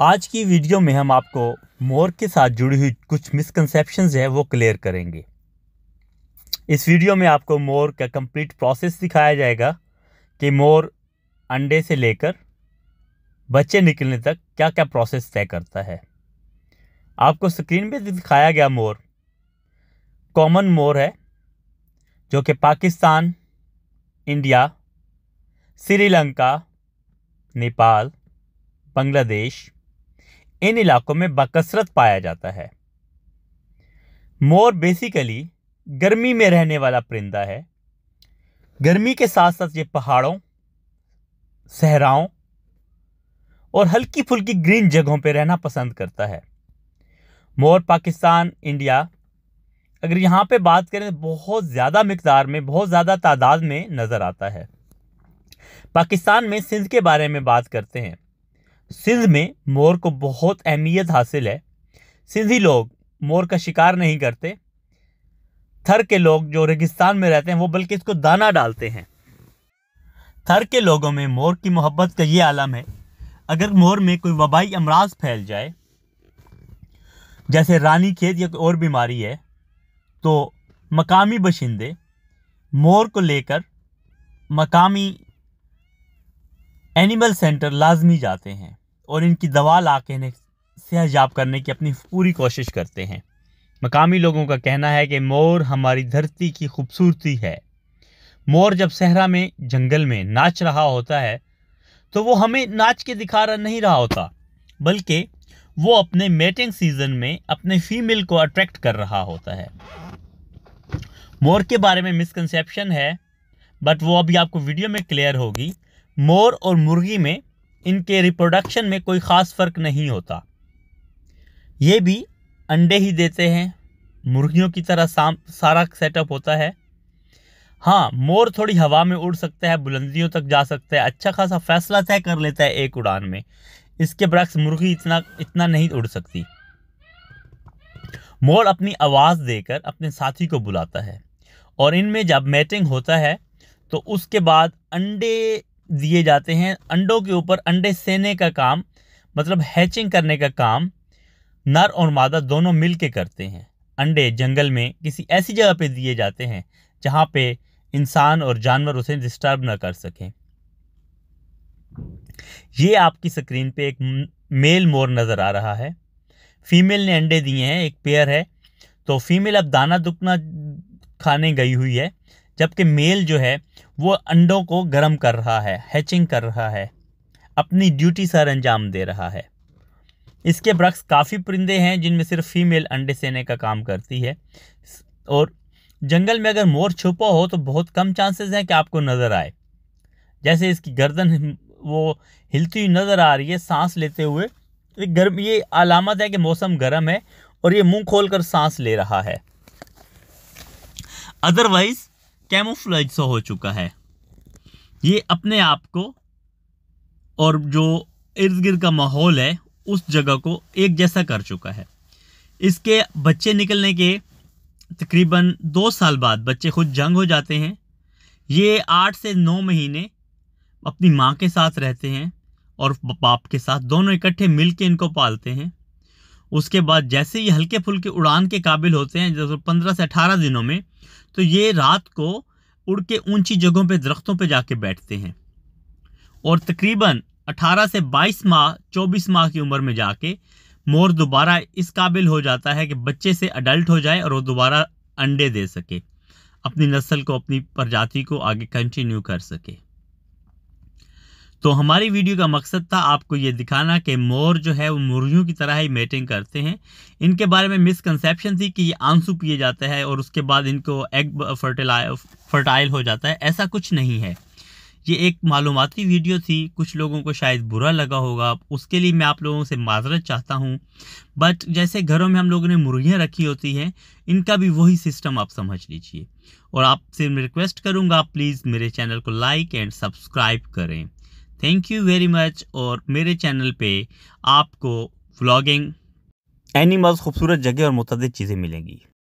आज की वीडियो में हम आपको मोर के साथ जुड़ी हुई कुछ मिसकनसेप्शंस है वो क्लियर करेंगे इस वीडियो में आपको मोर का कंप्लीट प्रोसेस दिखाया जाएगा कि मोर अंडे से लेकर बच्चे निकलने तक क्या क्या प्रोसेस तय करता है आपको स्क्रीन पे दिखाया गया मोर कॉमन मोर है जो कि पाकिस्तान इंडिया श्रीलंका नेपाल बांग्लादेश इन इलाकों में बकसरत पाया जाता है मोर बेसिकली गर्मी में रहने वाला परिंदा है गर्मी के साथ साथ ये पहाड़ों सहराओं और हल्की फुल्की ग्रीन जगहों पर रहना पसंद करता है मोर पाकिस्तान इंडिया अगर यहाँ पे बात करें तो बहुत ज़्यादा मकदार में बहुत ज़्यादा तादाद में नज़र आता है पाकिस्तान में सिंध के बारे में बात करते हैं सिंध में मोर को बहुत अहमियत हासिल है सिंधी लोग मोर का शिकार नहीं करते थर के लोग जो रेगिस्तान में रहते हैं वो बल्कि इसको दाना डालते हैं थर के लोगों में मोर की मोहब्बत का ये आलम है अगर मोर में कोई वबाई अमराज फैल जाए जैसे रानी खेत या कोई और बीमारी है तो मकामी बशिंदे मोर को लेकर मकामी एनिमल सेंटर लाजमी जाते हैं और इनकी दवा ला के सहजाब करने की अपनी पूरी कोशिश करते हैं मकामी लोगों का कहना है कि मोर हमारी धरती की खूबसूरती है मोर जब सहरा में जंगल में नाच रहा होता है तो वो हमें नाच के दिखा रहा नहीं रहा होता बल्कि वो अपने मेटिंग सीजन में अपने फीमेल को अट्रैक्ट कर रहा होता है मोर के बारे में मिसकनसेप्शन है बट वो अभी आपको वीडियो में क्लियर होगी मोर और मुर्गी में इनके रिप्रोडक्शन में कोई ख़ास फ़र्क नहीं होता ये भी अंडे ही देते हैं मुर्गियों की तरह साम सारा सेटअप होता है हाँ मोर थोड़ी हवा में उड़ सकता है बुलंदियों तक जा सकता है अच्छा खासा फैसला तय कर लेता है एक उड़ान में इसके बरक्स मुर्गी इतना इतना नहीं उड़ सकती मोर अपनी आवाज़ देकर अपने साथी को बुलाता है और इनमें जब मैटिंग होता है तो उसके बाद अंडे दिए जाते हैं अंडों के ऊपर अंडे सेने का काम मतलब हैचिंग करने का काम नर और मादा दोनों मिल के करते हैं अंडे जंगल में किसी ऐसी जगह पर दिए जाते हैं जहाँ पे इंसान और जानवर उसे डिस्टर्ब ना कर सकें ये आपकी स्क्रीन पे एक मेल मोर नज़र आ रहा है फीमेल ने अंडे दिए हैं एक पेयर है तो फीमेल अब दाना दुकना खाने गई हुई है जबकि मेल जो है वो अंडों को गर्म कर रहा है हैचिंग कर रहा है अपनी ड्यूटी सर अंजाम दे रहा है इसके ब्रक्स काफ़ी परिंदे हैं जिनमें सिर्फ फीमेल अंडे सेने का काम करती है और जंगल में अगर मोर छुपा हो तो बहुत कम चांसेस हैं कि आपको नज़र आए जैसे इसकी गर्दन वो हिलती हुई नज़र आ रही है सांस लेते हुए गर्म ये अलामत है कि मौसम गर्म है और ये मुंह खोलकर सांस ले रहा है अदरवाइज़ कैमोफ्लेज सा हो चुका है ये अपने आप को और जो इर्द गिर्द का माहौल है उस जगह को एक जैसा कर चुका है इसके बच्चे निकलने के तकरीबन दो साल बाद बच्चे खुद जंग हो जाते हैं ये आठ से नौ महीने अपनी माँ के साथ रहते हैं और बाप के साथ दोनों इकट्ठे मिल के इनको पालते हैं उसके बाद जैसे ही हल्के फुल्के उड़ान के काबिल होते हैं जैसे पंद्रह से अठारह दिनों में तो ये रात को उड़ के ऊंची जगहों पे दरख्तों पे जाके बैठते हैं और तकरीबन 18 से 22 माह 24 माह की उम्र में जाके मोर दोबारा इस काबिल हो जाता है कि बच्चे से अडल्ट हो जाए और वो दोबारा अंडे दे सके अपनी नस्ल को अपनी प्रजाति को आगे कंटिन्यू कर सके तो हमारी वीडियो का मकसद था आपको ये दिखाना कि मोर जो है वो मुर्गियों की तरह ही मेटिंग करते हैं इनके बारे में मिसकनसेप्शन थी कि ये आंसू पिए जाते हैं और उसके बाद इनको एग फर्टिला फर्टाइल हो जाता है ऐसा कुछ नहीं है ये एक मालूमती वीडियो थी कुछ लोगों को शायद बुरा लगा होगा उसके लिए मैं आप लोगों से माजरत चाहता हूँ बट जैसे घरों में हम लोगों ने मुर्गियाँ रखी होती हैं इनका भी वही सिस्टम आप समझ लीजिए और आपसे मैं रिक्वेस्ट करूँगा प्लीज़ मेरे चैनल को लाइक एंड सब्सक्राइब करें थैंक यू वेरी मच और मेरे चैनल पे आपको व्लॉगिंग एनिमल्स खूबसूरत जगह और मुतद चीज़ें मिलेंगी